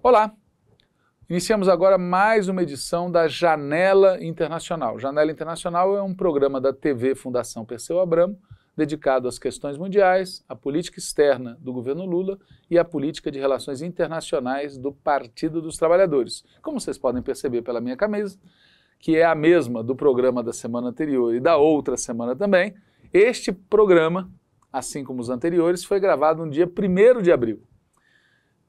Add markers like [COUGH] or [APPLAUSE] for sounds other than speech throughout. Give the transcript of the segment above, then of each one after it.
Olá! Iniciamos agora mais uma edição da Janela Internacional. Janela Internacional é um programa da TV Fundação Perseu Abramo dedicado às questões mundiais, à política externa do governo Lula e à política de relações internacionais do Partido dos Trabalhadores. Como vocês podem perceber pela minha camisa, que é a mesma do programa da semana anterior e da outra semana também, este programa assim como os anteriores, foi gravado no dia 1 de abril.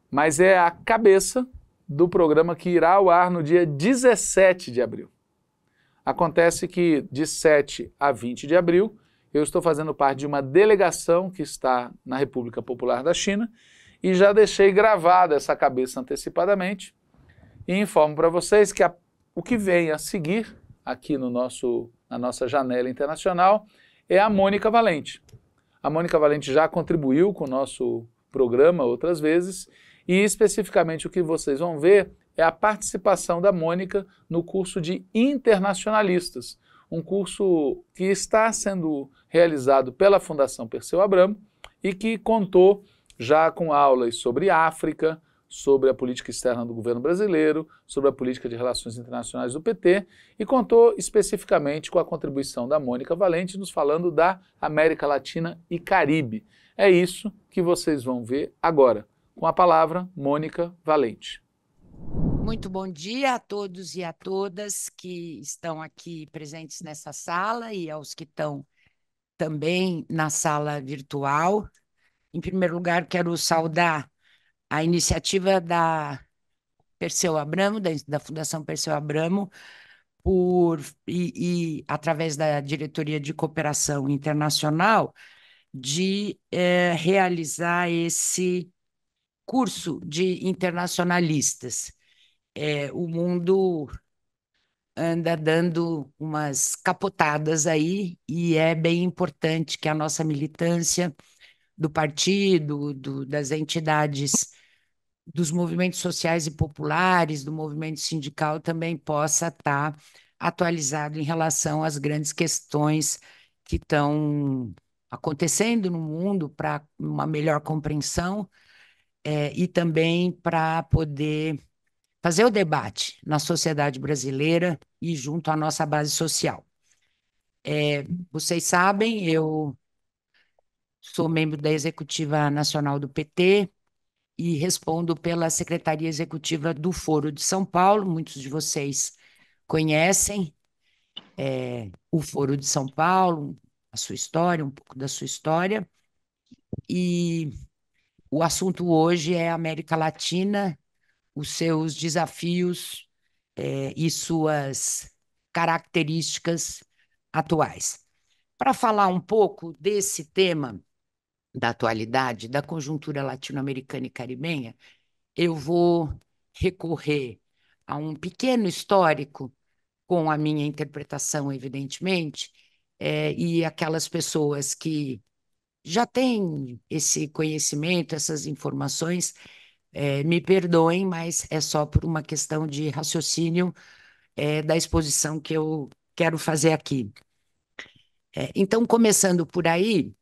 Mas é a cabeça do programa que irá ao ar no dia 17 de abril. Acontece que de 7 a 20 de abril, eu estou fazendo parte de uma delegação que está na República Popular da China e já deixei gravada essa cabeça antecipadamente e informo para vocês que a, o que vem a seguir aqui no nosso, na nossa janela internacional é a Mônica Valente. A Mônica Valente já contribuiu com o nosso programa outras vezes e especificamente o que vocês vão ver é a participação da Mônica no curso de internacionalistas, um curso que está sendo realizado pela Fundação Perseu Abramo e que contou já com aulas sobre África, sobre a política externa do governo brasileiro, sobre a política de relações internacionais do PT e contou especificamente com a contribuição da Mônica Valente, nos falando da América Latina e Caribe. É isso que vocês vão ver agora. Com a palavra, Mônica Valente. Muito bom dia a todos e a todas que estão aqui presentes nessa sala e aos que estão também na sala virtual. Em primeiro lugar, quero saudar a iniciativa da Perseu Abramo, da, da Fundação Perseu Abramo, por, e, e, através da Diretoria de Cooperação Internacional, de eh, realizar esse curso de internacionalistas. É, o mundo anda dando umas capotadas aí e é bem importante que a nossa militância do partido, do, das entidades dos movimentos sociais e populares, do movimento sindical também possa estar tá atualizado em relação às grandes questões que estão acontecendo no mundo para uma melhor compreensão é, e também para poder fazer o debate na sociedade brasileira e junto à nossa base social. É, vocês sabem, eu sou membro da Executiva Nacional do PT, e respondo pela Secretaria Executiva do Foro de São Paulo. Muitos de vocês conhecem é, o Foro de São Paulo, a sua história, um pouco da sua história. E o assunto hoje é América Latina, os seus desafios é, e suas características atuais. Para falar um pouco desse tema, da atualidade, da conjuntura latino-americana e caribenha, eu vou recorrer a um pequeno histórico, com a minha interpretação, evidentemente, é, e aquelas pessoas que já têm esse conhecimento, essas informações, é, me perdoem, mas é só por uma questão de raciocínio é, da exposição que eu quero fazer aqui. então, começando por aí,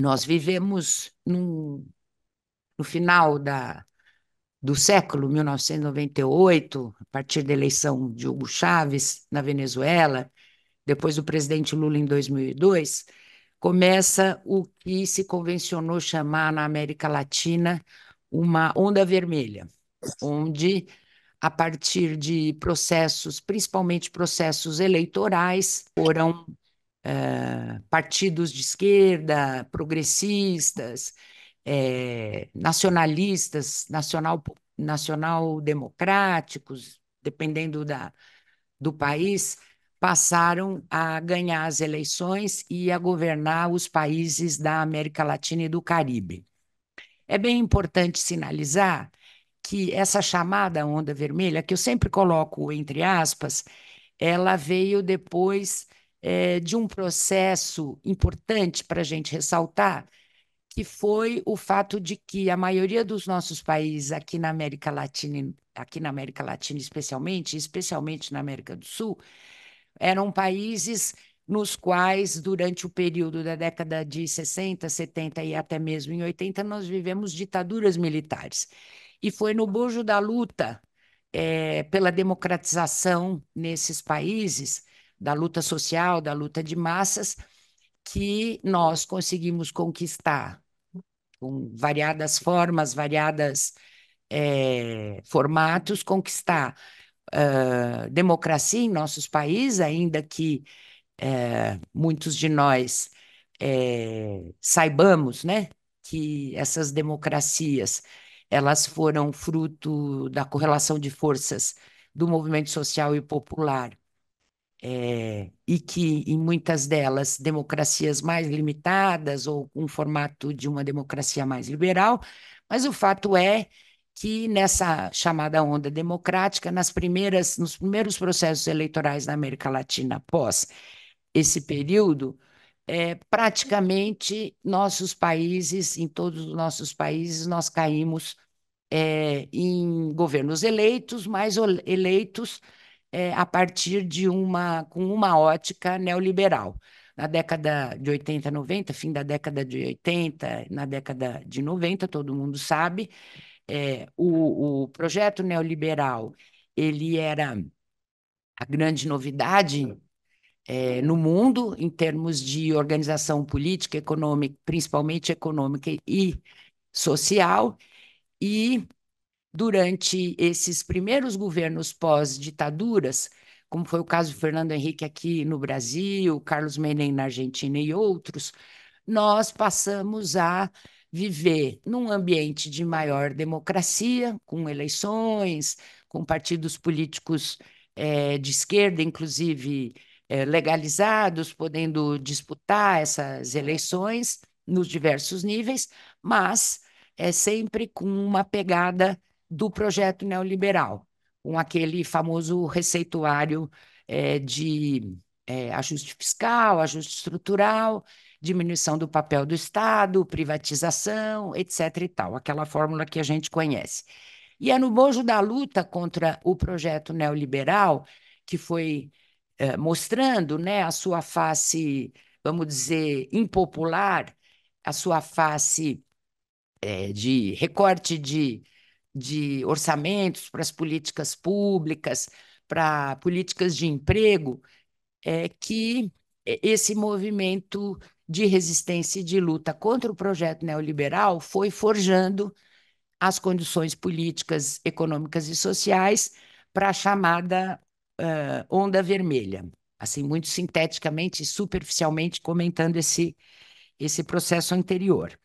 nós vivemos num, no final da, do século 1998, a partir da eleição de Hugo Chávez na Venezuela, depois do presidente Lula em 2002, começa o que se convencionou chamar na América Latina uma onda vermelha, onde a partir de processos, principalmente processos eleitorais, foram eh, partidos de esquerda, progressistas, é, nacionalistas, nacional, nacional democráticos, dependendo da, do país, passaram a ganhar as eleições e a governar os países da América Latina e do Caribe. É bem importante sinalizar que essa chamada onda vermelha, que eu sempre coloco entre aspas, ela veio depois é, de um processo importante para a gente ressaltar, que foi o fato de que a maioria dos nossos países aqui na América Latina, aqui na América Latina especialmente, especialmente na América do Sul, eram países nos quais, durante o período da década de 60, 70 e até mesmo em 80, nós vivemos ditaduras militares. E foi no bojo da luta é, pela democratização nesses países da luta social, da luta de massas, que nós conseguimos conquistar com variadas formas, variadas é, formatos, conquistar uh, democracia em nossos países, ainda que eh, muitos de nós eh, saibamos, né, que essas democracias elas foram fruto da correlação de forças do movimento social e popular é, e que em muitas delas, democracias mais limitadas ou com um formato de uma democracia mais liberal, mas o fato é que nessa chamada onda democrática, nas primeiras, nos primeiros processos eleitorais na América Latina após esse período, é, praticamente nossos países, em todos os nossos países, nós caímos é, em governos eleitos, mas eleitos é, a partir de uma, com uma ótica neoliberal. Na década de 80, 90, fim da década de 80, na década de 90, todo mundo sabe, é, o, o projeto neoliberal ele era a grande novidade é, no mundo em termos de organização política, econômica, principalmente econômica e social, e durante esses primeiros governos pós-ditaduras, como foi o caso do Fernando Henrique aqui no Brasil, Carlos Menem na Argentina e outros, nós passamos a viver num ambiente de maior democracia, com eleições, com partidos políticos é, de esquerda, inclusive é, legalizados, podendo disputar essas eleições nos diversos níveis, mas é sempre com uma pegada do projeto neoliberal, com aquele famoso receituário é, de é, ajuste fiscal, ajuste estrutural, diminuição do papel do Estado, privatização, etc. e tal, aquela fórmula que a gente conhece. E é no bojo da luta contra o projeto neoliberal que foi eh, mostrando né, a sua face, vamos dizer, impopular, a sua face de recorte de de orçamentos para as políticas públicas, para políticas de emprego, é que esse movimento de resistência e de luta contra o projeto neoliberal foi forjando as condições políticas, econômicas e sociais para a chamada uh, onda vermelha, assim muito sinteticamente e superficialmente comentando esse esse processo anterior.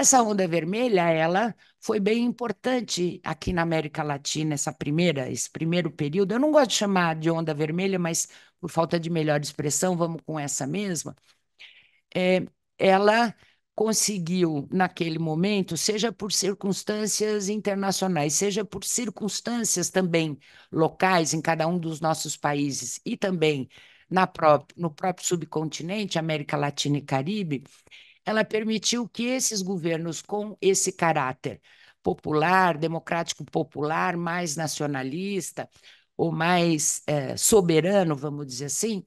Essa onda vermelha, ela foi bem importante aqui na América Latina, essa primeira, esse primeiro período. Eu não gosto de chamar de onda vermelha, mas por falta de melhor expressão, vamos com essa mesma. É, ela conseguiu, naquele momento, seja por circunstâncias internacionais, seja por circunstâncias também locais em cada um dos nossos países e também na pró no próprio subcontinente, América Latina e Caribe, ela permitiu que esses governos com esse caráter popular, democrático popular, mais nacionalista ou mais é, soberano, vamos dizer assim,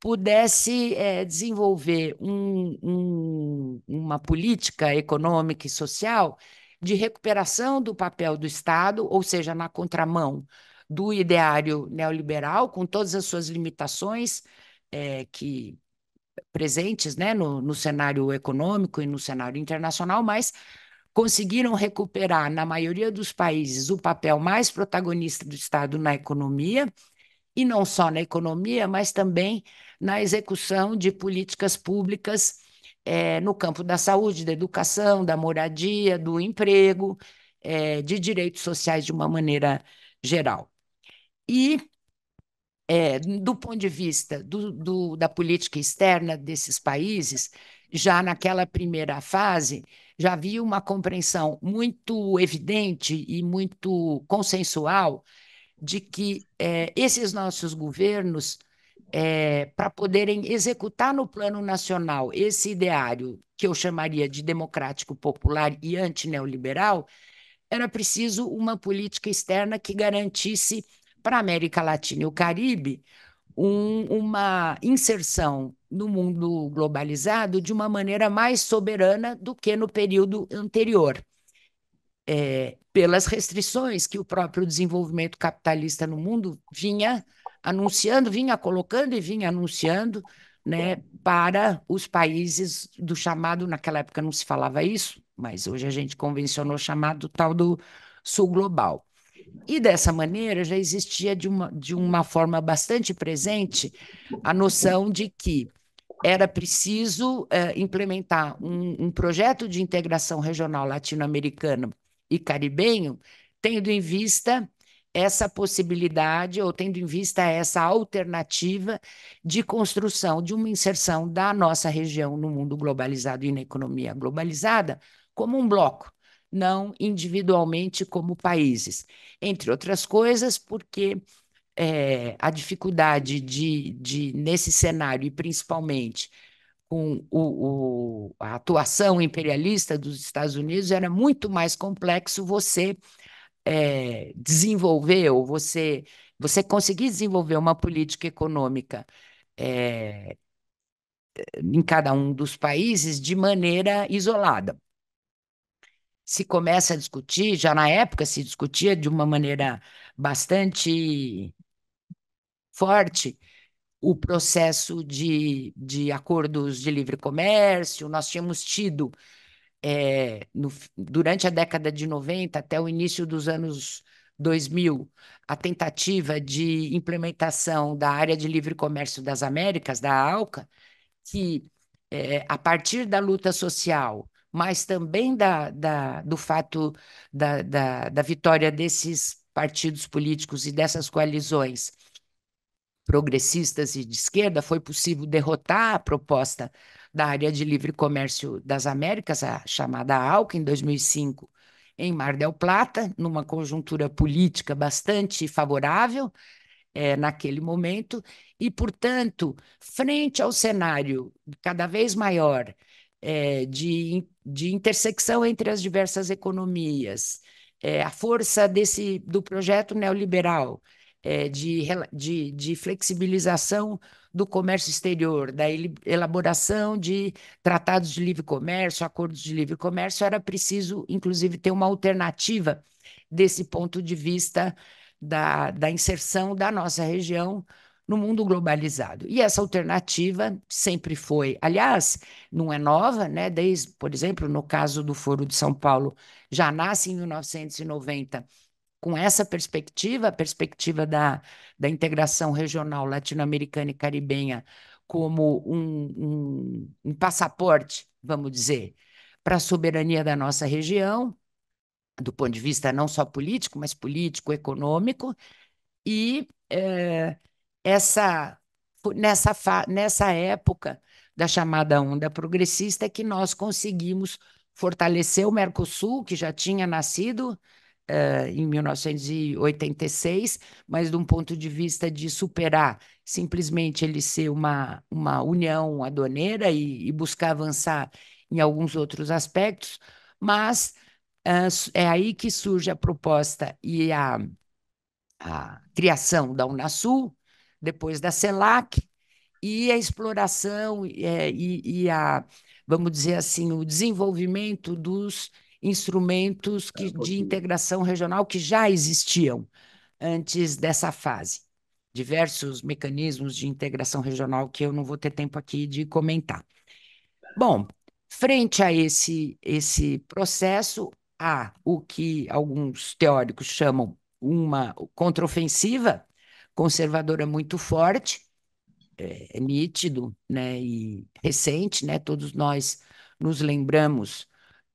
pudesse é, desenvolver um, um, uma política econômica e social de recuperação do papel do Estado, ou seja, na contramão do ideário neoliberal, com todas as suas limitações é, que presentes né, no, no cenário econômico e no cenário internacional, mas conseguiram recuperar, na maioria dos países, o papel mais protagonista do Estado na economia, e não só na economia, mas também na execução de políticas públicas é, no campo da saúde, da educação, da moradia, do emprego, é, de direitos sociais de uma maneira geral. E é, do ponto de vista do, do, da política externa desses países, já naquela primeira fase, já havia uma compreensão muito evidente e muito consensual de que é, esses nossos governos, é, para poderem executar no plano nacional esse ideário que eu chamaria de democrático popular e antineoliberal, era preciso uma política externa que garantisse para a América Latina e o Caribe um, uma inserção no mundo globalizado de uma maneira mais soberana do que no período anterior. É, pelas restrições que o próprio desenvolvimento capitalista no mundo vinha anunciando, vinha colocando e vinha anunciando né, para os países do chamado, naquela época não se falava isso, mas hoje a gente convencionou chamado tal do Sul Global. E dessa maneira já existia de uma, de uma forma bastante presente a noção de que era preciso é, implementar um, um projeto de integração regional latino-americano e caribenho, tendo em vista essa possibilidade, ou tendo em vista essa alternativa de construção de uma inserção da nossa região no mundo globalizado e na economia globalizada, como um bloco, não individualmente como países. Entre outras coisas, porque é, a dificuldade de, de, nesse cenário, e principalmente com o, o, a atuação imperialista dos Estados Unidos, era muito mais complexo você é, desenvolver ou você, você conseguir desenvolver uma política econômica é, em cada um dos países de maneira isolada se começa a discutir, já na época se discutia de uma maneira bastante forte, o processo de, de acordos de livre comércio. Nós tínhamos tido, é, no, durante a década de 90 até o início dos anos 2000, a tentativa de implementação da área de livre comércio das Américas, da ALCA, que, é, a partir da luta social mas também da, da, do fato da, da, da vitória desses partidos políticos e dessas coalizões progressistas e de esquerda, foi possível derrotar a proposta da área de livre comércio das Américas, a chamada ALC, em 2005, em Mar del Plata, numa conjuntura política bastante favorável é, naquele momento, e, portanto, frente ao cenário cada vez maior é, de, de intersecção entre as diversas economias, é, a força desse do projeto neoliberal é, de, de, de, flexibilização do comércio exterior, da elaboração de tratados de livre comércio, acordos de livre comércio, era preciso, inclusive, ter uma alternativa desse ponto de vista da, da inserção da nossa região no mundo globalizado. E essa alternativa sempre foi, aliás, não é nova, né? Desde, por exemplo, no caso do Foro de São Paulo, já nasce em 1990 com essa perspectiva, a perspectiva da, da integração regional latino-americana e caribenha como um, um, um passaporte, vamos dizer, para a soberania da nossa região, do ponto de vista não só político, mas político, econômico, e é, essa nessa, nessa época da chamada onda progressista que nós conseguimos fortalecer o Mercosul, que já tinha nascido uh, em 1986, mas de um ponto de vista de superar simplesmente ele ser uma, uma união aduaneira e, e buscar avançar em alguns outros aspectos, mas uh, é aí que surge a proposta e a, a criação da Unasul, depois da CELAC, e a exploração é, e, e, a, vamos dizer assim, o desenvolvimento dos instrumentos que, é, de integração regional que já existiam antes dessa fase. Diversos mecanismos de integração regional que eu não vou ter tempo aqui de comentar. Bom, frente a esse, esse processo, há o que alguns teóricos chamam uma contraofensiva, conservadora muito forte, é, é nítido né, e recente, né, todos nós nos lembramos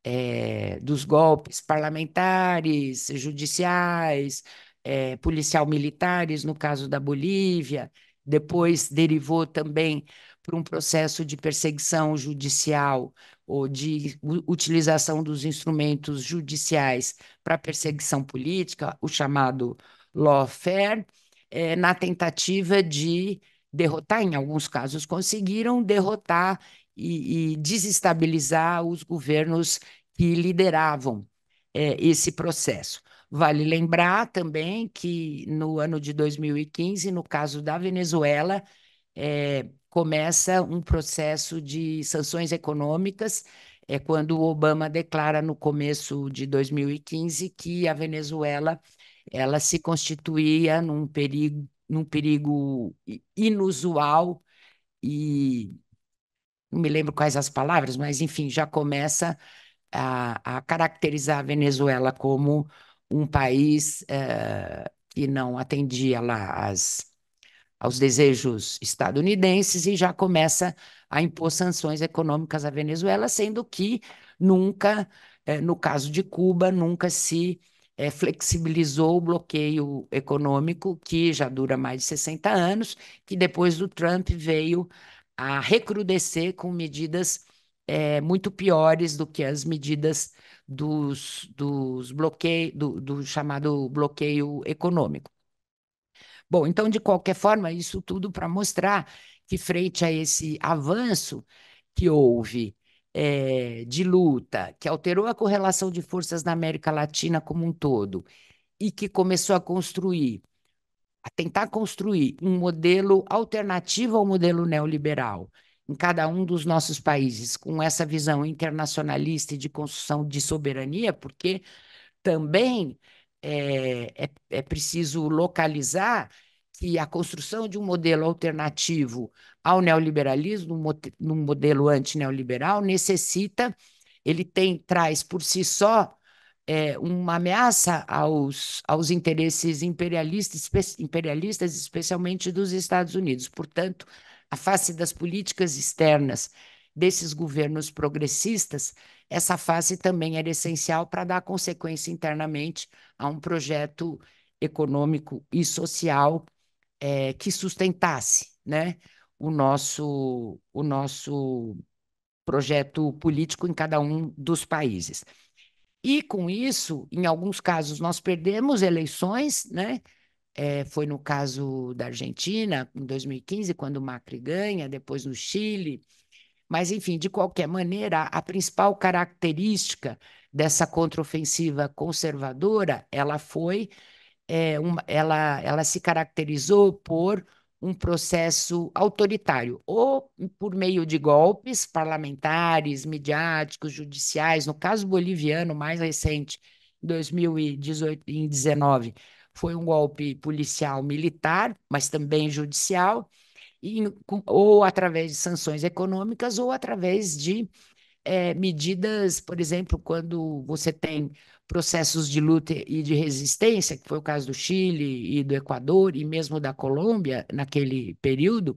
é, dos golpes parlamentares, judiciais, é, policial-militares, no caso da Bolívia, depois derivou também para um processo de perseguição judicial ou de utilização dos instrumentos judiciais para perseguição política, o chamado lawfare é, na tentativa de derrotar, em alguns casos conseguiram derrotar e, e desestabilizar os governos que lideravam é, esse processo. Vale lembrar também que no ano de 2015, no caso da Venezuela, é, começa um processo de sanções econômicas. É quando o Obama declara no começo de 2015 que a Venezuela ela se constituía num perigo, num perigo inusual e não me lembro quais as palavras, mas enfim, já começa a, a caracterizar a Venezuela como um país é, que não atendia lá as, aos desejos estadunidenses e já começa a impor sanções econômicas à Venezuela, sendo que nunca, eh, no caso de Cuba, nunca se é, flexibilizou o bloqueio econômico, que já dura mais de 60 anos, que depois do Trump veio a recrudescer com medidas é, muito piores do que as medidas dos, dos bloqueio, do, do chamado bloqueio econômico. Bom, então, de qualquer forma, isso tudo para mostrar que, frente a esse avanço que houve é, de luta, que alterou a correlação de forças na América Latina como um todo e que começou a construir, a tentar construir um modelo alternativo ao modelo neoliberal em cada um dos nossos países, com essa visão internacionalista e de construção de soberania, porque também é, é, é preciso localizar que a construção de um modelo alternativo ao neoliberalismo, num modelo antineoliberal, necessita, ele tem, traz por si só é, uma ameaça aos, aos interesses imperialistas, imperialistas, especialmente dos Estados Unidos. Portanto, a face das políticas externas desses governos progressistas, essa face também era essencial para dar consequência internamente a um projeto econômico e social é, que sustentasse né, o, nosso, o nosso projeto político em cada um dos países. E com isso, em alguns casos, nós perdemos eleições, né? É, foi no caso da Argentina, em 2015, quando o Macri ganha, depois no Chile. Mas, enfim, de qualquer maneira, a principal característica dessa contraofensiva conservadora, ela foi é, uma, ela, ela se caracterizou por um processo autoritário, ou por meio de golpes parlamentares, midiáticos, judiciais. No caso boliviano, mais recente, em 2018 e 2019, foi um golpe policial militar, mas também judicial, e, ou através de sanções econômicas, ou através de é, medidas, por exemplo, quando você tem processos de luta e de resistência, que foi o caso do Chile e do Equador e mesmo da Colômbia naquele período,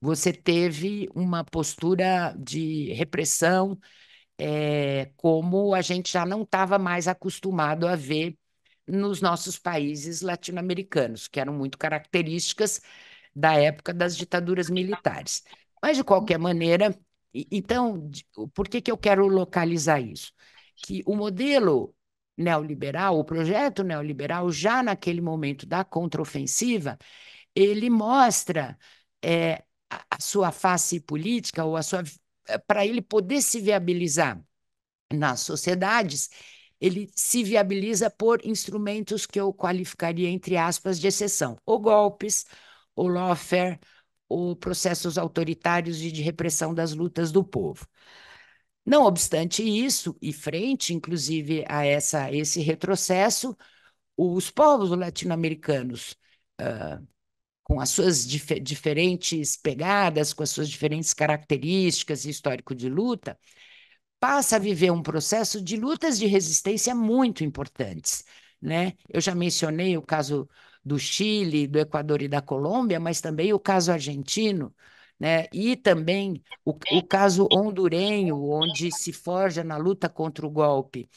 você teve uma postura de repressão é, como a gente já não estava mais acostumado a ver nos nossos países latino-americanos, que eram muito características da época das ditaduras militares. Mas, de qualquer maneira, então, por que, que eu quero localizar isso? Que o modelo neoliberal, o projeto neoliberal, já naquele momento da contraofensiva, ele mostra é, a sua face política ou a sua é, para ele poder se viabilizar nas sociedades, ele se viabiliza por instrumentos que eu qualificaria entre aspas de exceção, ou golpes, ou lawfare, ou processos autoritários e de repressão das lutas do povo. Não obstante isso, e frente, inclusive, a essa, esse retrocesso, os povos latino-americanos, uh, com as suas dif diferentes pegadas, com as suas diferentes características e histórico de luta, passa a viver um processo de lutas de resistência muito importantes. Né? Eu já mencionei o caso do Chile, do Equador e da Colômbia, mas também o caso argentino, né? E também o, o caso hondurenho, onde se forja na luta contra o golpe,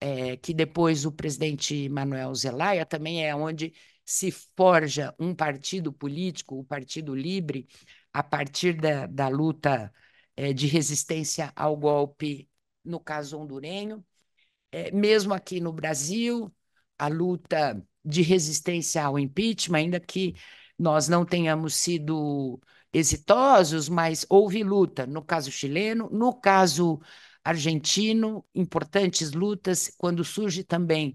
é, que depois o presidente Manuel Zelaya também é onde se forja um partido político, o Partido Livre, a partir da, da luta é, de resistência ao golpe, no caso hondurenho. É, mesmo aqui no Brasil, a luta de resistência ao impeachment, ainda que nós não tenhamos sido exitosos, mas houve luta. No caso chileno, no caso argentino, importantes lutas, quando surge também,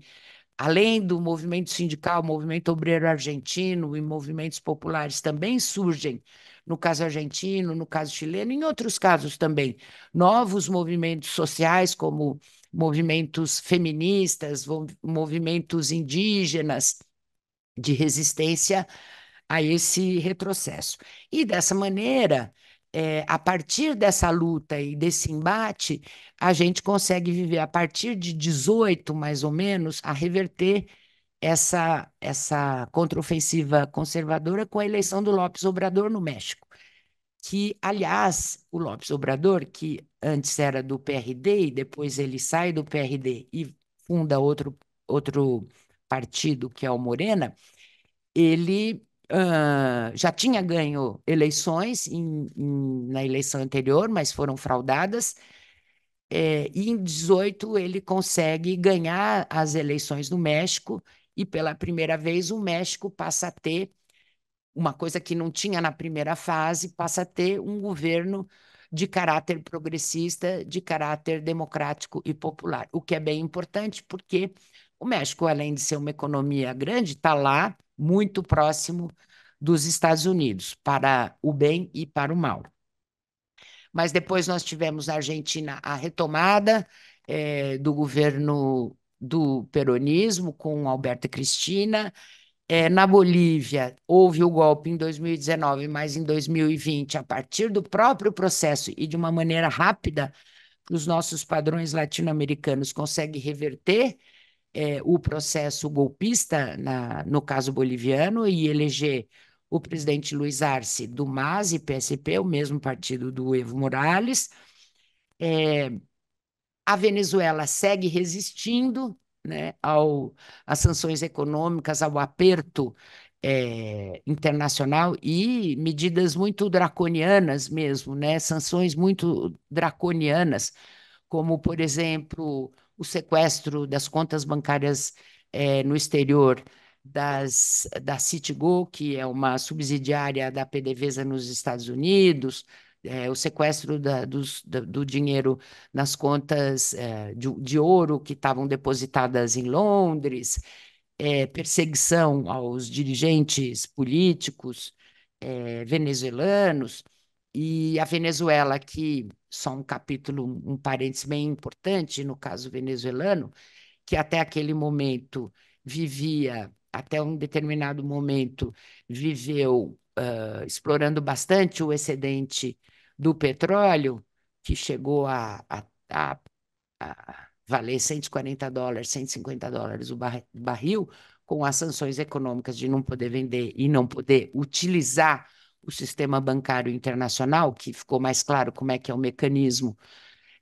além do movimento sindical, o movimento obreiro argentino e movimentos populares também surgem, no caso argentino, no caso chileno, em outros casos também, novos movimentos sociais, como movimentos feministas, movimentos indígenas, de resistência a esse retrocesso. E dessa maneira, é, a partir dessa luta e desse embate, a gente consegue viver a partir de 18, mais ou menos, a reverter essa, essa contraofensiva conservadora com a eleição do Lopes Obrador no México. Que, aliás, o Lopes Obrador, que antes era do PRD e depois ele sai do PRD e funda outro, outro partido, que é o Morena, ele uh, já tinha ganho eleições em, em, na eleição anterior, mas foram fraudadas. É, e em 18 ele consegue ganhar as eleições no México e pela primeira vez o México passa a ter uma coisa que não tinha na primeira fase, passa a ter um governo de caráter progressista, de caráter democrático e popular, o que é bem importante porque o México, além de ser uma economia grande, está lá muito próximo dos Estados Unidos, para o bem e para o mal. Mas depois nós tivemos na Argentina a retomada é, do governo do peronismo com Alberto Cristina. É, na Bolívia, houve o golpe em 2019, mas em 2020, a partir do próprio processo e de uma maneira rápida, os nossos padrões latino-americanos conseguem reverter é, o processo golpista, na, no caso boliviano, e eleger o presidente Luiz Arce do MAS e PSP, o mesmo partido do Evo Morales. É, a Venezuela segue resistindo né, ao, às sanções econômicas, ao aperto é, internacional e medidas muito draconianas mesmo, né, sanções muito draconianas, como, por exemplo, o sequestro das contas bancárias é, no exterior das, da Citigo, que é uma subsidiária da PDVSA nos Estados Unidos, é, o sequestro da, dos, da, do dinheiro nas contas é, de, de, ouro que estavam depositadas em Londres, é, perseguição aos dirigentes políticos é, venezuelanos. E a Venezuela, que só um capítulo, um parênteses bem importante, no caso venezuelano, que até aquele momento vivia, até um determinado momento, viveu uh, explorando bastante o excedente do petróleo, que chegou a, a, a, a valer 140 dólares, 150 dólares o bar, barril, com as sanções econômicas de não poder vender e não poder utilizar o sistema bancário internacional, que ficou mais claro como é que é o mecanismo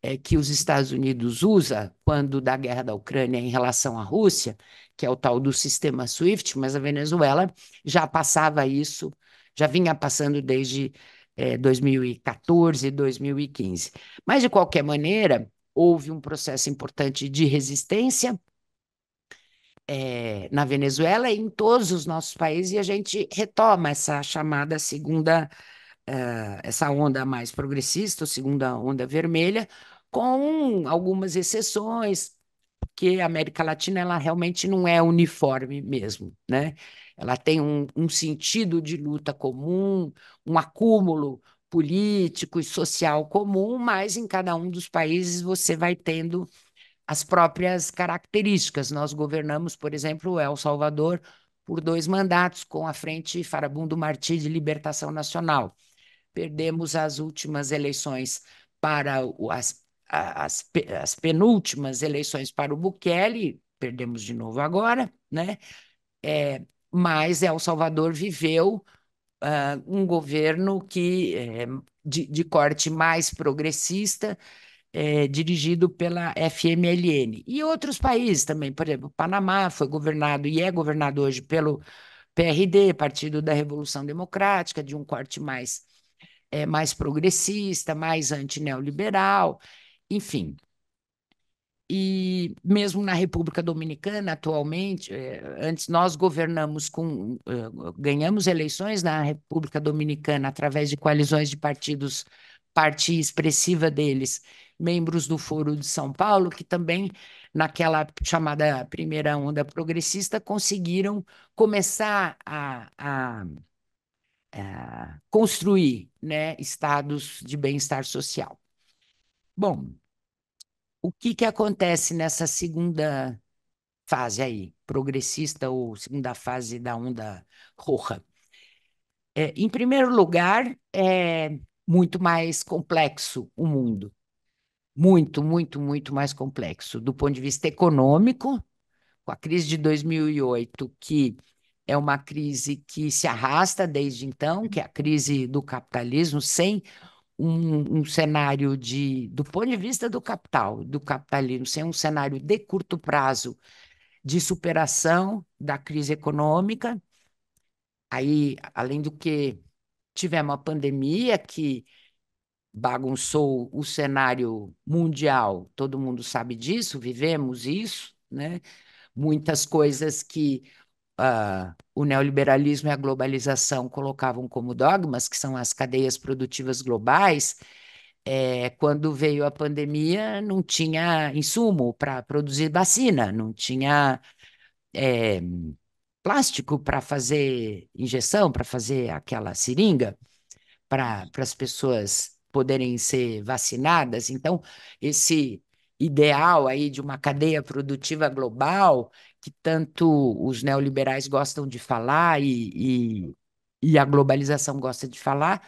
é, que os Estados Unidos usa quando da guerra da Ucrânia em relação à Rússia, que é o tal do sistema SWIFT, mas a Venezuela já passava isso, já vinha passando desde é, 2014, 2015. Mas, de qualquer maneira, houve um processo importante de resistência é, na Venezuela e em todos os nossos países, e a gente retoma essa chamada segunda, uh, essa onda mais progressista, segunda onda vermelha, com algumas exceções, porque a América Latina ela realmente não é uniforme mesmo, né? Ela tem um, um sentido de luta comum, um acúmulo político e social comum, mas em cada um dos países você vai tendo as próprias características. Nós governamos, por exemplo, El Salvador por dois mandatos com a Frente Farabundo Martí de Libertação Nacional. Perdemos as últimas eleições para o, as, as, as penúltimas eleições para o Bukele, perdemos de novo agora, né? É, mas El Salvador viveu uh, um governo que é, de, de corte mais progressista, é, dirigido pela FMLN. E outros países também, por exemplo, Panamá foi governado e é governado hoje pelo PRD, Partido da Revolução Democrática, de um corte mais, é, mais progressista, mais antineoliberal, enfim. E mesmo na República Dominicana, atualmente, é, antes nós governamos com. É, ganhamos eleições na República Dominicana através de coalizões de partidos, parte expressiva deles membros do Foro de São Paulo, que também, naquela chamada primeira onda progressista, conseguiram começar a, a, a construir né, estados de bem-estar social. Bom, o que, que acontece nessa segunda fase aí, progressista ou segunda fase da onda roja? É, em primeiro lugar, é muito mais complexo o mundo muito, muito, muito mais complexo do ponto de vista econômico, com a crise de 2008, que é uma crise que se arrasta desde então, que é a crise do capitalismo, sem um, um, cenário de, do ponto de vista do capital, do capitalismo, sem um cenário de curto prazo de superação da crise econômica. Aí, além do que, tivemos a pandemia que bagunçou o cenário mundial, todo mundo sabe disso, vivemos isso, né? Muitas coisas que uh, o neoliberalismo e a globalização colocavam como dogmas, que são as cadeias produtivas globais, é, quando veio a pandemia, não tinha insumo para produzir vacina, não tinha é, plástico para fazer injeção, para fazer aquela seringa para as pessoas poderem ser vacinadas. Então, esse ideal aí de uma cadeia produtiva global, que tanto os neoliberais gostam de falar e, e, e a globalização gosta de falar,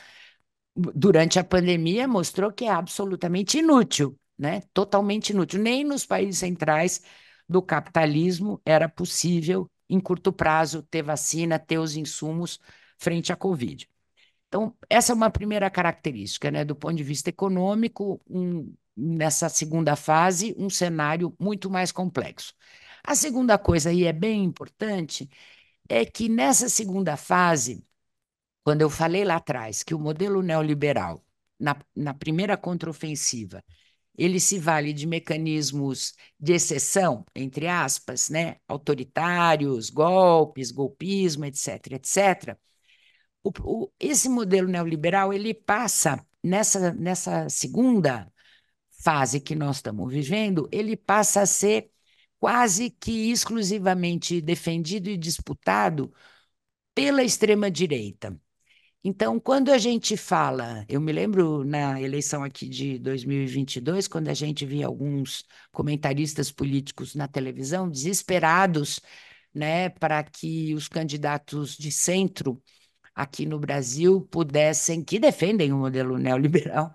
durante a pandemia mostrou que é absolutamente inútil, né? Totalmente inútil. Nem nos países centrais do capitalismo era possível, em curto prazo, ter vacina, ter os insumos frente à Covid. Então, essa é uma primeira característica, né? Do ponto de vista econômico, um, nessa segunda fase, um cenário muito mais complexo. A segunda coisa, e é bem importante, é que nessa segunda fase, quando eu falei lá atrás que o modelo neoliberal, na, na primeira contraofensiva, ele se vale de mecanismos de exceção, entre aspas, né? autoritários, golpes, golpismo, etc., etc., o, o, esse modelo neoliberal ele passa nessa, nessa segunda fase que nós estamos vivendo, ele passa a ser quase que exclusivamente defendido e disputado pela extrema direita. Então, quando a gente fala, eu me lembro na eleição aqui de 2022, quando a gente via alguns comentaristas políticos na televisão desesperados, né, para que os candidatos de centro aqui no Brasil pudessem, que defendem o modelo neoliberal,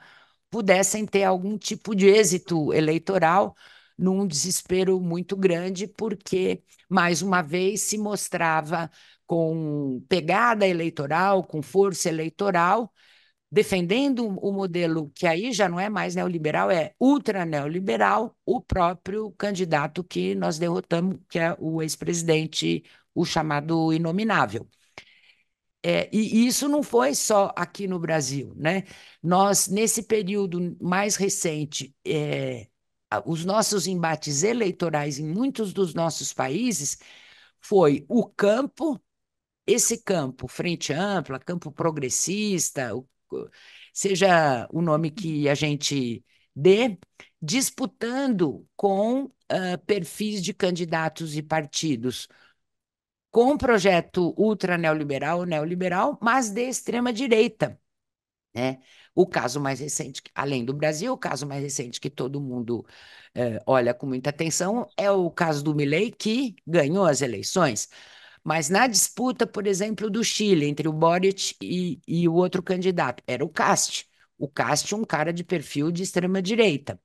pudessem ter algum tipo de êxito eleitoral num desespero muito grande, porque, mais uma vez, se mostrava com pegada eleitoral, com força eleitoral, defendendo o modelo que aí já não é mais neoliberal, é ultra neoliberal, o próprio candidato que nós derrotamos, que é o ex-presidente, o chamado inominável. É, e isso não foi só aqui no Brasil, né? Nós, nesse período mais recente, é, os nossos embates eleitorais em muitos dos nossos países foi o campo, esse campo, frente ampla, campo progressista, seja o nome que a gente dê, disputando com uh, perfis de candidatos e partidos com um projeto ultra neoliberal, neoliberal, mas de extrema direita. Né? O caso mais recente, além do Brasil, o caso mais recente que todo mundo eh, olha com muita atenção é o caso do Milei, que ganhou as eleições. Mas na disputa, por exemplo, do Chile, entre o Boric e, e o outro candidato, era o Cast. O Cast, um cara de perfil de extrema-direita.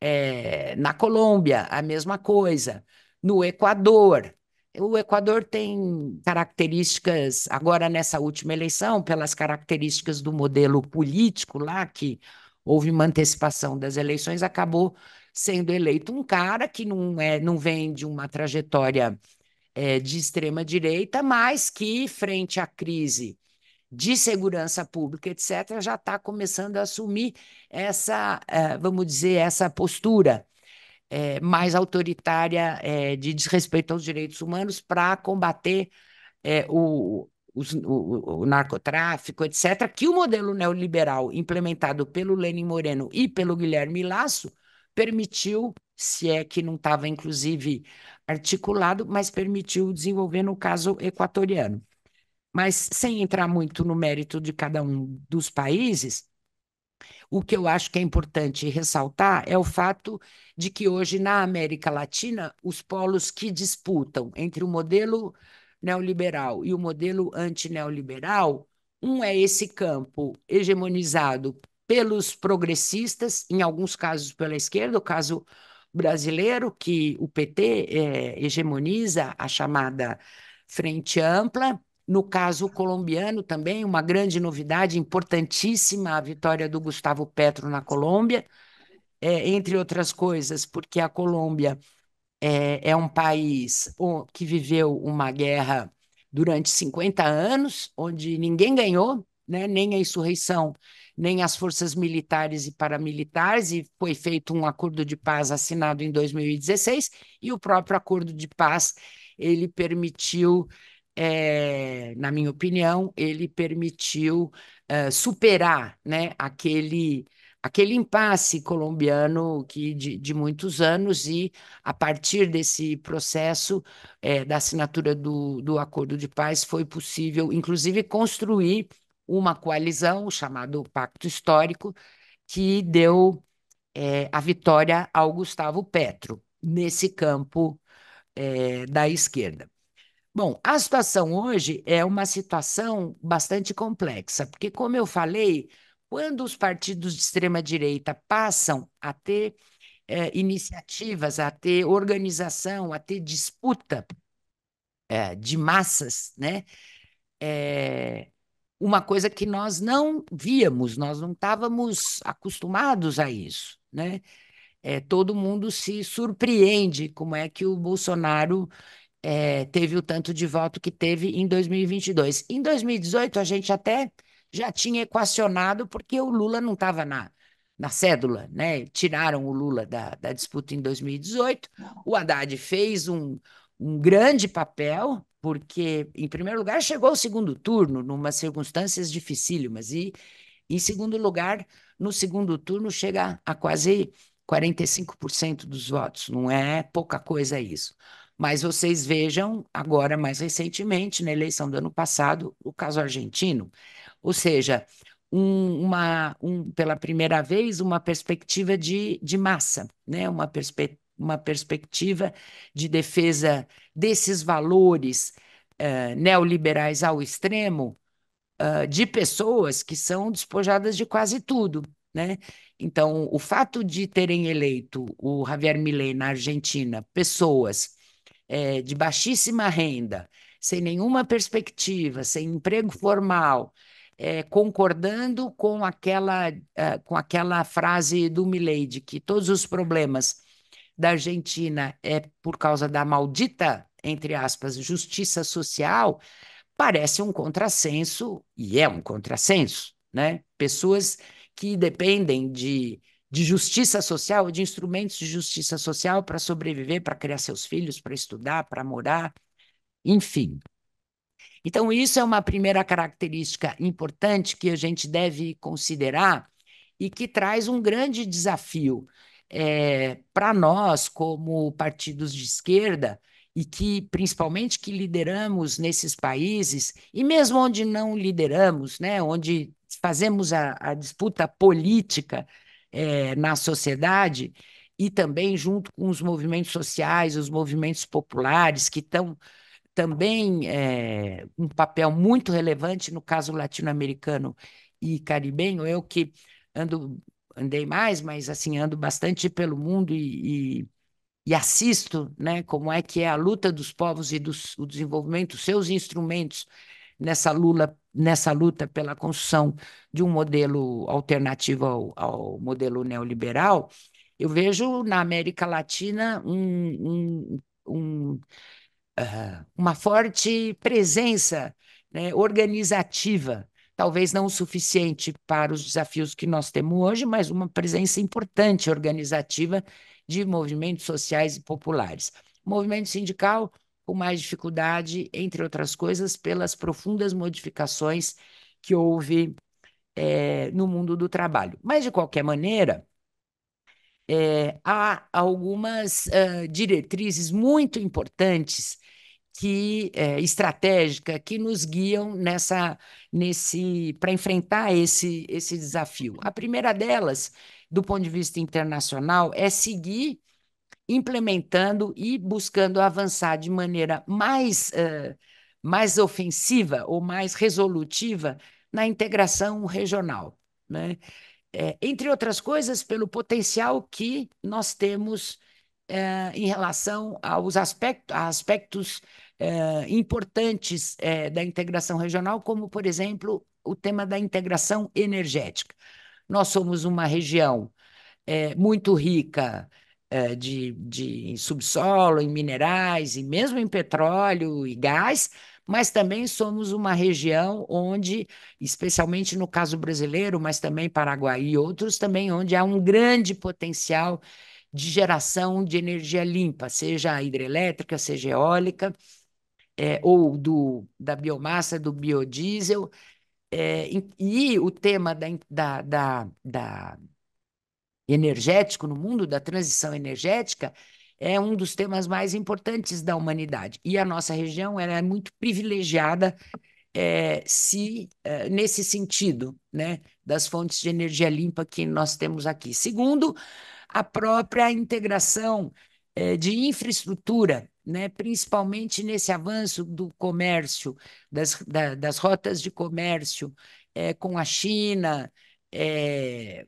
É, eh, na Colômbia, a mesma coisa. No Equador, o Equador tem características, agora nessa última eleição, pelas características do modelo político lá, que houve uma antecipação das eleições, acabou sendo eleito um cara que não, é, não vem de uma trajetória é, de extrema-direita, mas que, frente à crise de segurança pública, etc., já está começando a assumir essa, é, vamos dizer, essa postura é, mais autoritária é, de desrespeito aos direitos humanos para combater é, o, os, o, o, narcotráfico, etc., que o modelo neoliberal implementado pelo Lenin Moreno e pelo Guilherme Lasso permitiu, se é que não estava inclusive articulado, mas permitiu desenvolver no caso equatoriano. Mas sem entrar muito no mérito de cada um dos países, o que eu acho que é importante ressaltar é o fato de que hoje na América Latina, os polos que disputam entre o modelo neoliberal e o modelo antineoliberal, um é esse campo hegemonizado pelos progressistas, em alguns casos pela esquerda, o caso brasileiro, que o PT é, eh, hegemoniza a chamada frente ampla, no caso colombiano, também uma grande novidade, importantíssima, a vitória do Gustavo Petro na Colômbia, é, entre outras coisas, porque a Colômbia é, é um país que viveu uma guerra durante 50 anos, onde ninguém ganhou, né, nem a insurreição, nem as forças militares e paramilitares, e foi feito um acordo de paz assinado em 2016, e o próprio acordo de paz ele permitiu é, na minha opinião, ele permitiu uh, superar né, aquele, aquele impasse colombiano que de, de, muitos anos e, a partir desse processo é, da assinatura do, do Acordo de Paz, foi possível, inclusive, construir uma coalizão, o chamado Pacto Histórico, que deu é, a vitória ao Gustavo Petro, nesse campo é, da esquerda. Bom, a situação hoje é uma situação bastante complexa, porque, como eu falei, quando os partidos de extrema-direita passam a ter eh, iniciativas, a ter organização, a ter disputa eh, de massas, né? É, uma coisa que nós não víamos, nós não estávamos acostumados a isso, né? É, todo mundo se surpreende como é que o Bolsonaro é, teve o tanto de voto que teve em 2022. Em 2018, a gente até já tinha equacionado, porque o Lula não estava na, na cédula, né? Tiraram o Lula da, da disputa em 2018. O Haddad fez um, um grande papel, porque, em primeiro lugar, chegou ao segundo turno, numa circunstâncias dificílimas, e, em segundo lugar, no segundo turno chega a quase 45% dos votos, não é pouca coisa isso. Mas vocês vejam agora, mais recentemente, na eleição do ano passado, o caso argentino. Ou seja, um, uma, um, pela primeira vez, uma perspectiva de, de massa, né? uma, perspe uma perspectiva de defesa desses valores uh, neoliberais ao extremo, uh, de pessoas que são despojadas de quase tudo. Né? Então, o fato de terem eleito o Javier Milei na Argentina, pessoas é, de baixíssima renda, sem nenhuma perspectiva, sem emprego formal, é, concordando com aquela, uh, com aquela frase do Milley de que todos os problemas da Argentina é por causa da maldita, entre aspas, justiça social, parece um contrassenso, e é um contrassenso, né? Pessoas que dependem de de justiça social, de instrumentos de justiça social para sobreviver, para criar seus filhos, para estudar, para morar, enfim. Então, isso é uma primeira característica importante que a gente deve considerar e que traz um grande desafio é, eh, para nós, como partidos de esquerda, e que principalmente que lideramos nesses países, e mesmo onde não lideramos, né, onde fazemos a, a disputa política é, na sociedade e também junto com os movimentos sociais, os movimentos populares que estão também é, um papel muito relevante no caso latino-americano e caribenho. Eu que ando andei mais, mas assim ando bastante pelo mundo e, e, e assisto, né, como é que é a luta dos povos e dos, o desenvolvimento, seus instrumentos nessa lula, nessa luta pela construção de um modelo alternativo ao, ao modelo neoliberal, eu vejo na América Latina um, um, um, uh, uma forte presença né, organizativa, talvez não o suficiente para os desafios que nós temos hoje, mas uma presença importante organizativa de movimentos sociais e populares. O movimento sindical com mais dificuldade, entre outras coisas, pelas profundas modificações que houve é, no mundo do trabalho. Mas, de qualquer maneira, é, há algumas uh, diretrizes muito importantes que eh, estratégica que nos guiam nessa nesse para enfrentar esse esse desafio. A primeira delas, do ponto de vista internacional, é seguir implementando e buscando avançar de maneira mais, uh, mais ofensiva ou mais resolutiva na integração regional. Né? É, entre outras coisas, pelo potencial que nós temos é, em relação aos aspecto, a aspectos é, importantes da integração regional, como, por exemplo, o tema da integração energética. Nós somos uma região muito rica é, de, de em subsolo, em minerais e mesmo em petróleo e gás, mas também somos uma região onde, especialmente no caso brasileiro, mas também Paraguai e outros, também onde há um grande potencial de geração de energia limpa, seja hidrelétrica, seja eólica, é, ou do, da biomassa, do biodiesel. É, e, e o tema da, da, da, da energético, no mundo da transição energética, é um dos temas mais importantes da humanidade. E a nossa região ela é muito privilegiada é, se é, nesse sentido, né, das fontes de energia limpa que nós temos aqui. Segundo, a própria integração é, de infraestrutura, né, principalmente nesse avanço do comércio, das, da, das rotas de comércio é, com a China, é,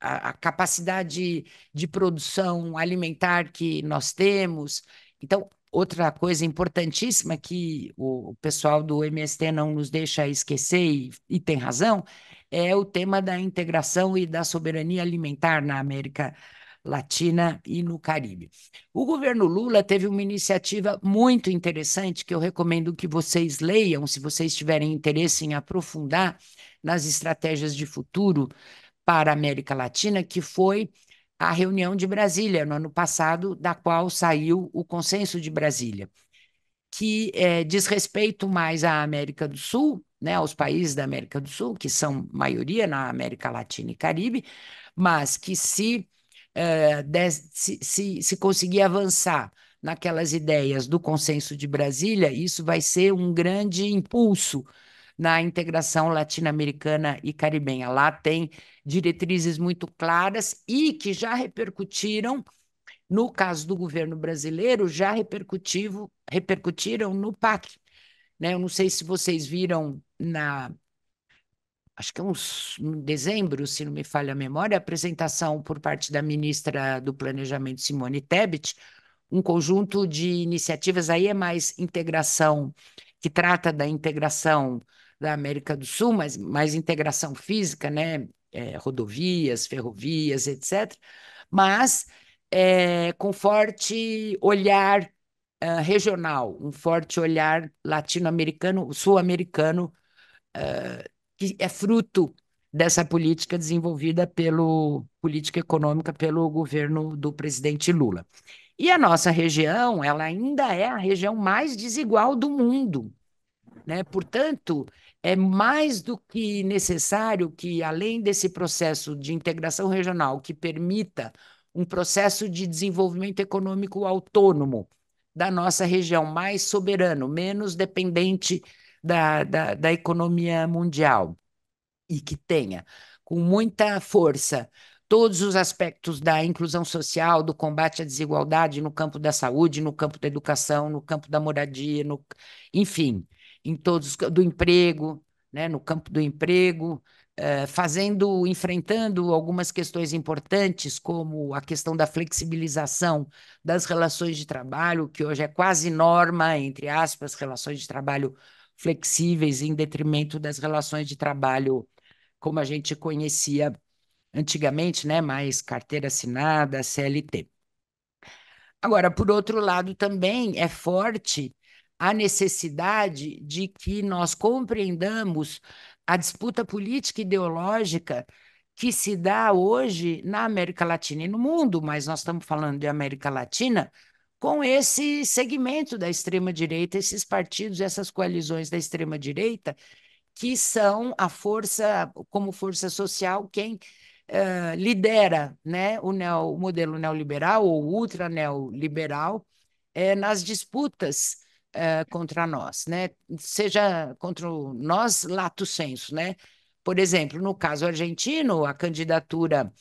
a, a capacidade de produção alimentar que nós temos. Então, outra coisa importantíssima que o pessoal do MST não nos deixa esquecer, e, e, tem razão, é o tema da integração e da soberania alimentar na América Latina e no Caribe. O governo Lula teve uma iniciativa muito interessante que eu recomendo que vocês leiam, se vocês tiverem interesse em aprofundar nas estratégias de futuro para a América Latina, que foi a reunião de Brasília, no ano passado, da qual saiu o Consenso de Brasília, que é, diz respeito mais à América do Sul, né, aos países da América do Sul, que são maioria na América Latina e Caribe, mas que se, é, se, se, se conseguir avançar naquelas ideias do Consenso de Brasília, isso vai ser um grande impulso na integração latino-americana e caribenha. Lá tem diretrizes muito claras e que já repercutiram, no caso do governo brasileiro, já repercutivo, repercutiram no PAC. Né? Eu não sei se vocês viram na acho que é uns, em dezembro, se não me falha a memória, a apresentação por parte da ministra do Planejamento, Simone Tebet, um conjunto de iniciativas, aí é mais integração, que trata da integração da América do Sul, mas mais integração física, né? É, rodovias, ferrovias, etc. Mas é, com forte olhar uh, regional, um forte olhar latino-americano, sul-americano, uh, que é fruto dessa política desenvolvida pelo política econômica pelo governo do presidente Lula. E a nossa região, ela ainda é a região mais desigual do mundo, né? Portanto, é mais do que necessário que, além desse processo de integração regional que permita um processo de desenvolvimento econômico autônomo da nossa região, mais soberano, menos dependente da, da, da economia mundial, e que tenha com muita força todos os aspectos da inclusão social, do combate à desigualdade no campo da saúde, no campo da educação, no campo da moradia, no... enfim, em todos do emprego, né, no campo do emprego, eh, fazendo, enfrentando algumas questões importantes, como a questão da flexibilização das relações de trabalho, que hoje é quase norma, entre aspas, relações de trabalho flexíveis em detrimento das relações de trabalho como a gente conhecia antigamente, né, mais carteira assinada, CLT. Agora, por outro lado, também é forte a necessidade de que nós compreendamos a disputa política e ideológica que se dá hoje na América Latina e no mundo, mas nós estamos falando de América Latina, com esse segmento da extrema-direita, esses partidos, essas coalizões da extrema-direita, que são a força, como força social, quem uh, lidera né, o, neo, o modelo neoliberal ou ultra-neoliberal é, nas disputas uh, contra nós, né? Seja contra o, nós, lato senso, né? Por exemplo, no caso argentino, a candidatura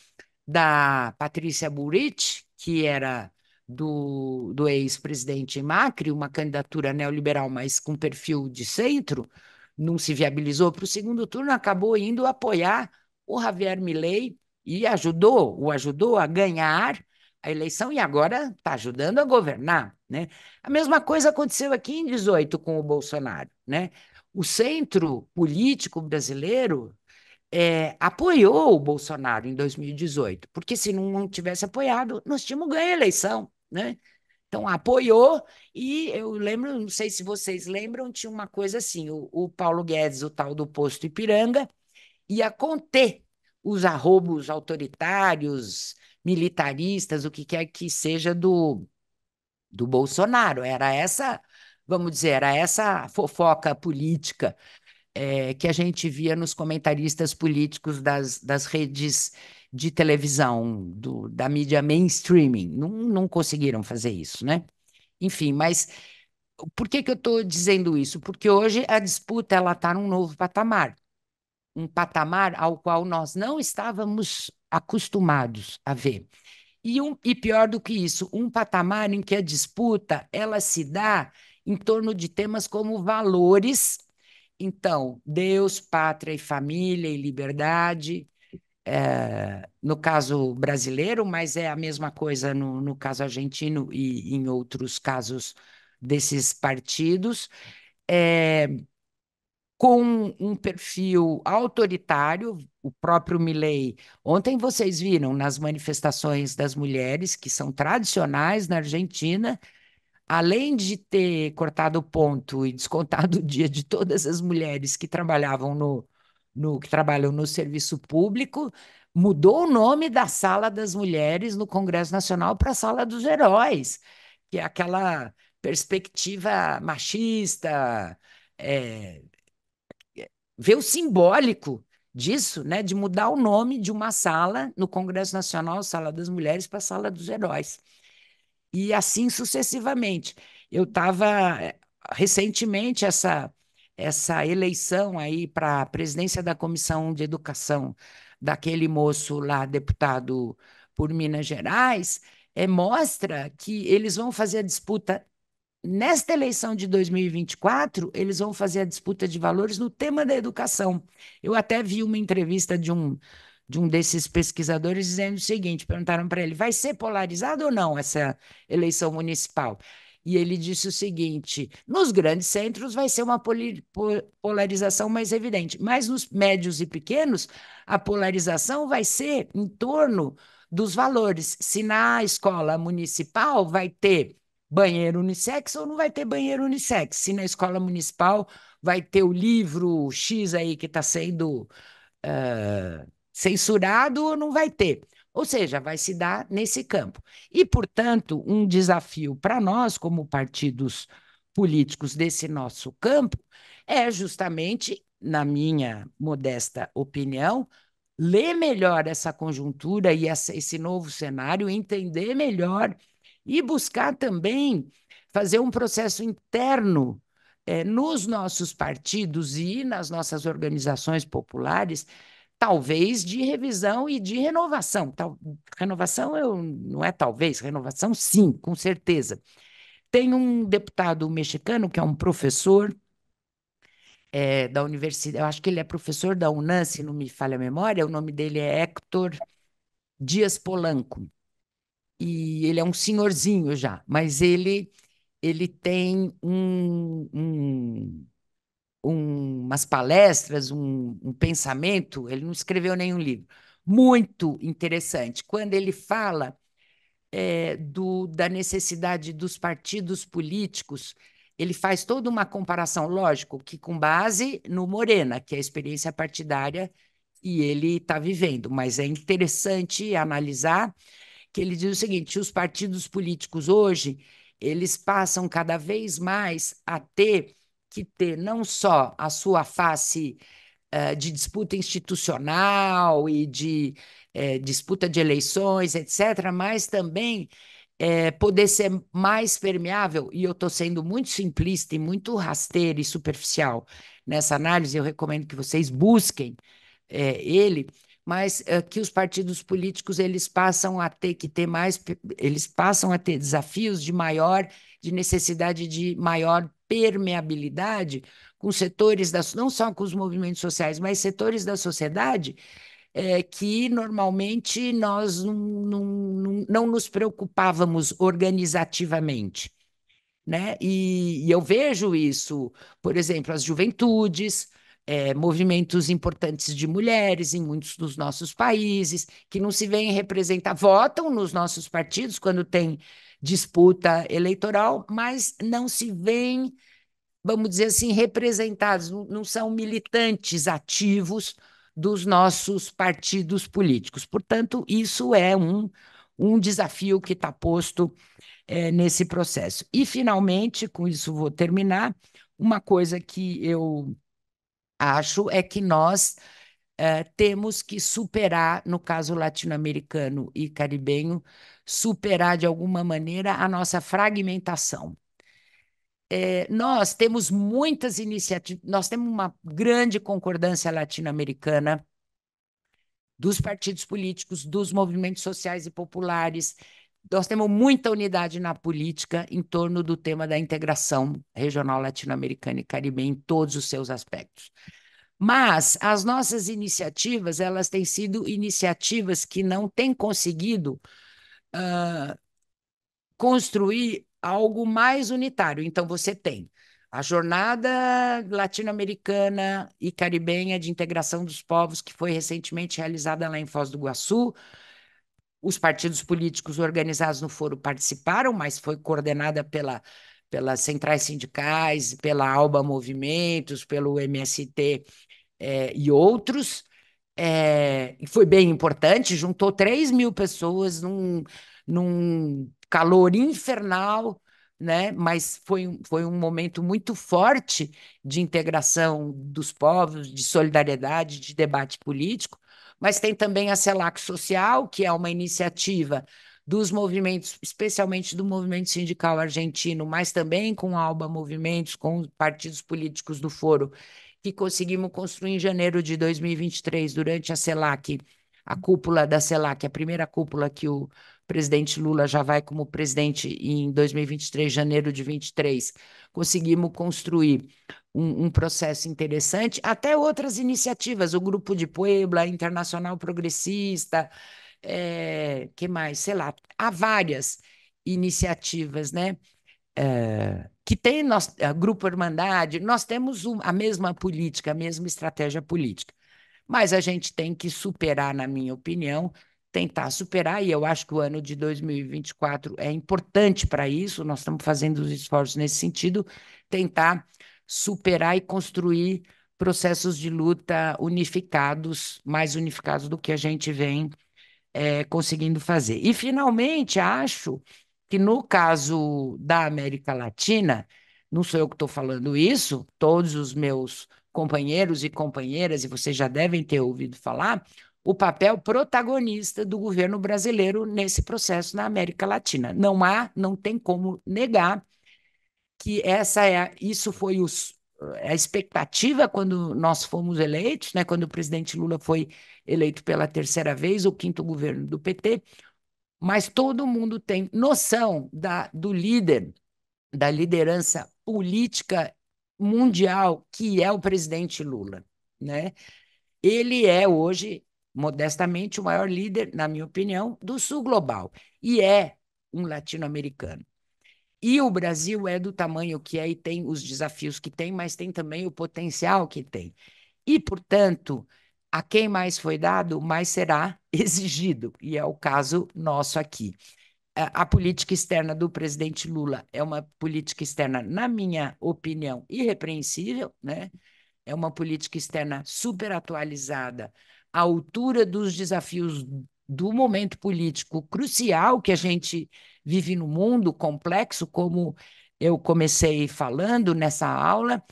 da Patrícia Burrich, que era do, do ex-presidente Macri, uma candidatura neoliberal, mas com perfil de centro, não se viabilizou para o segundo turno, acabou indo apoiar o Javier Milei e ajudou, o ajudou a ganhar a eleição e agora está ajudando a governar. Né? A mesma coisa aconteceu aqui em 18 com o Bolsonaro. Né? O centro político brasileiro é, apoiou o Bolsonaro em 2018, porque se não tivesse apoiado, nós tínhamos ganho a eleição. Né? Então, apoiou, e eu lembro, não sei se vocês lembram, tinha uma coisa assim: o, o Paulo Guedes, o tal do posto Ipiranga, ia conter os arrobos autoritários, militaristas, o que quer que seja do do Bolsonaro. Era essa, vamos dizer, era essa fofoca política é, que a gente via nos comentaristas políticos das, das redes de televisão, do, da mídia mainstreaming. Não, não conseguiram fazer isso, né? Enfim, mas por que, que eu estou dizendo isso? Porque hoje a disputa ela está num novo patamar, um patamar ao qual nós não estávamos acostumados a ver. E, um, e pior do que isso, um patamar em que a disputa ela se dá em torno de temas como valores. Então, Deus, pátria e família e liberdade, é, no caso brasileiro, mas é a mesma coisa no, no caso argentino e em outros casos desses partidos. É, com um perfil autoritário, o próprio Milley. Ontem vocês viram nas manifestações das mulheres, que são tradicionais na Argentina, além de ter cortado o ponto e descontado o dia de todas as mulheres que trabalhavam no, no que trabalham no serviço público, mudou o nome da Sala das Mulheres no Congresso Nacional para a Sala dos Heróis, que é aquela perspectiva machista, é, vê o simbólico disso, né, de mudar o nome de uma sala no Congresso Nacional, Sala das Mulheres, para Sala dos Heróis. E assim sucessivamente. Eu estava eh, recentemente essa essa eleição aí para a presidência da Comissão de Educação daquele moço lá deputado por Minas Gerais, é, mostra que eles vão fazer a disputa Nesta eleição de 2024, eles vão fazer a disputa de valores no tema da educação. Eu até vi uma entrevista de um, de um desses pesquisadores dizendo o seguinte: perguntaram para ele, vai ser polarizado ou não essa eleição municipal? E ele disse o seguinte: nos grandes centros vai ser uma polarização mais evidente, mas nos médios e pequenos, a polarização vai ser em torno dos valores. Se na escola municipal vai ter banheiro unissex ou não vai ter banheiro unissex. Se na escola municipal vai ter o livro X aí que está sendo uh, censurado ou não vai ter. Ou seja, vai se dar nesse campo. E, portanto, um desafio para nós, como partidos políticos desse nosso campo, é justamente, na minha modesta opinião, ler melhor essa conjuntura e essa, esse novo cenário, entender melhor e buscar também fazer um processo interno é, nos nossos partidos e nas nossas organizações populares, talvez de revisão e de renovação. Tal, renovação eu, não é talvez, renovação sim, com certeza. Tem um deputado mexicano que é um professor é, da universidade, eu acho que ele é professor da UNAM, se não me falha a memória, o nome dele é Héctor Dias Polanco e ele é um senhorzinho já, mas ele ele tem um, um, um umas palestras, um, um, pensamento, ele não escreveu nenhum livro, muito interessante. Quando ele fala é, do, da necessidade dos partidos políticos, ele faz toda uma comparação, lógico, que com base no Morena, que é a experiência partidária e ele está vivendo, mas é interessante analisar que ele diz o seguinte: os partidos políticos hoje eles passam cada vez mais a ter que ter não só a sua face uh, de disputa institucional e de eh, disputa de eleições, etc., mas também eh, poder ser mais permeável, e eu estou sendo muito simplista e muito rasteira e superficial nessa análise, eu recomendo que vocês busquem ele mas é, que os partidos políticos eles passam a ter que ter mais, eles passam a ter desafios de maior, de necessidade de maior permeabilidade com setores das não só com os movimentos sociais, mas setores da sociedade é, que normalmente nós não, não, não, não nos preocupávamos organizativamente. Né? E, e eu vejo isso, por exemplo, as juventudes, é, movimentos importantes de mulheres em muitos dos nossos países, que não se veem representar, votam nos nossos partidos quando tem disputa eleitoral, mas não se veem, vamos dizer assim, representados, não são militantes ativos dos nossos partidos políticos. Portanto, isso é um, um desafio que está posto é, nesse processo. E, finalmente, com isso vou terminar, uma coisa que eu acho é que nós eh, temos que superar, no caso latino-americano e caribenho, superar de alguma maneira a nossa fragmentação. É, nós temos muitas iniciativas, nós temos uma grande concordância latino-americana dos partidos políticos, dos movimentos sociais e populares, nós temos muita unidade na política em torno do tema da integração regional latino-americana e caribenha em todos os seus aspectos. Mas as nossas iniciativas, elas têm sido iniciativas que não têm conseguido uh, construir algo mais unitário. Então, você tem a Jornada Latino-Americana e Caribenha de Integração dos Povos, que foi recentemente realizada lá em Foz do Iguaçu, os partidos políticos organizados no foro participaram, mas foi coordenada pela, pelas centrais sindicais, pela Alba Movimentos, pelo MST é, e outros. É, e foi bem importante, juntou 3 mil pessoas num, num calor infernal, né? mas foi, foi um momento muito forte de integração dos povos, de solidariedade, de debate político mas tem também a CELAC Social, que é uma iniciativa dos movimentos, especialmente do movimento sindical argentino, mas também com a Alba Movimentos, com partidos políticos do foro, que conseguimos construir em janeiro de 2023, durante a CELAC, a cúpula da CELAC, a primeira cúpula que o presidente Lula já vai como presidente em 2023, janeiro de 23, conseguimos construir um, um, processo interessante, até outras iniciativas, o Grupo de Puebla, Internacional Progressista, é, que mais? Sei lá, há várias iniciativas, né? É, que tem nós, eh, Grupo Irmandade, nós temos um, a mesma política, a mesma estratégia política. Mas a gente tem que superar, na minha opinião, tentar superar, e eu acho que o ano de 2024 é importante para isso, nós estamos fazendo os esforços nesse sentido, tentar superar e construir processos de luta unificados, mais unificados do que a gente vem é, conseguindo fazer. E, finalmente, acho que no caso da América Latina, não sou eu que estou falando isso, todos os meus companheiros e companheiras, e vocês já devem ter ouvido falar, o papel protagonista do governo brasileiro nesse processo na América Latina. Não há, não tem como negar que essa é isso foi os, é a expectativa quando nós fomos eleitos, né, quando o presidente Lula foi eleito pela terceira vez, o quinto governo do PT, mas todo mundo tem noção da, do líder, da liderança política mundial que é o presidente Lula, né? Ele é hoje, modestamente, o maior líder, na minha opinião, do sul global e é um latino-americano. E o Brasil é do tamanho que é e tem os desafios que tem, mas tem também o potencial que tem. E, portanto, a quem mais foi dado, mais será [LAUGHS] exigido, e é o caso nosso aqui. A política externa do presidente Lula é uma política externa, na minha opinião, irrepreensível, né? é uma política externa super atualizada, à altura dos desafios do momento político crucial que a gente vive no mundo, complexo, como eu comecei falando nessa aula,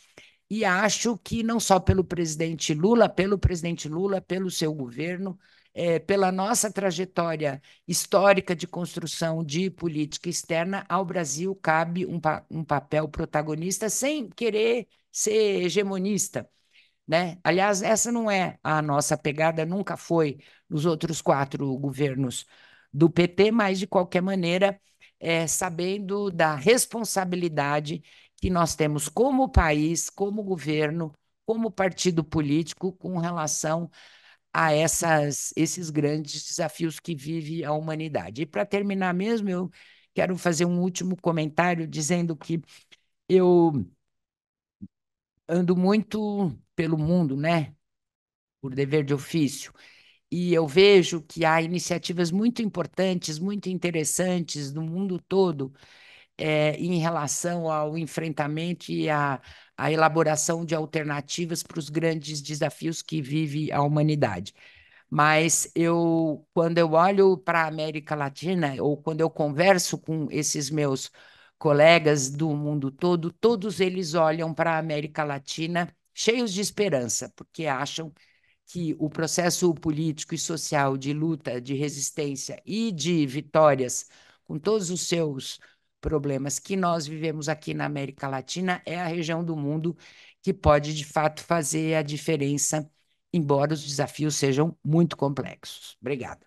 e acho que não só pelo presidente Lula, pelo presidente Lula, pelo seu governo, é, pela nossa trajetória histórica de construção de política externa, ao Brasil cabe um, pa um papel protagonista, sem querer ser hegemonista, né? Aliás, essa não é a nossa pegada, nunca foi nos outros quatro governos do PT, mas, de qualquer maneira, é, sabendo da responsabilidade que nós temos como país, como governo, como partido político com relação a essas, esses grandes desafios que vive a humanidade. E para terminar mesmo, eu quero fazer um último comentário dizendo que eu ando muito pelo mundo, né? Por dever de ofício. E eu vejo que há iniciativas muito importantes, muito interessantes no mundo todo é, em relação ao enfrentamento e à, elaboração de alternativas para os grandes desafios que vive a humanidade. Mas eu, quando eu olho para a América Latina, ou quando eu converso com esses meus colegas do mundo todo, todos eles olham para a América Latina cheios de esperança, porque acham que o processo político e social de luta, de resistência e de vitórias, com todos os seus problemas que nós vivemos aqui na América Latina, é a região do mundo que pode de fato fazer a diferença, embora os desafios sejam muito complexos. Obrigada.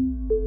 you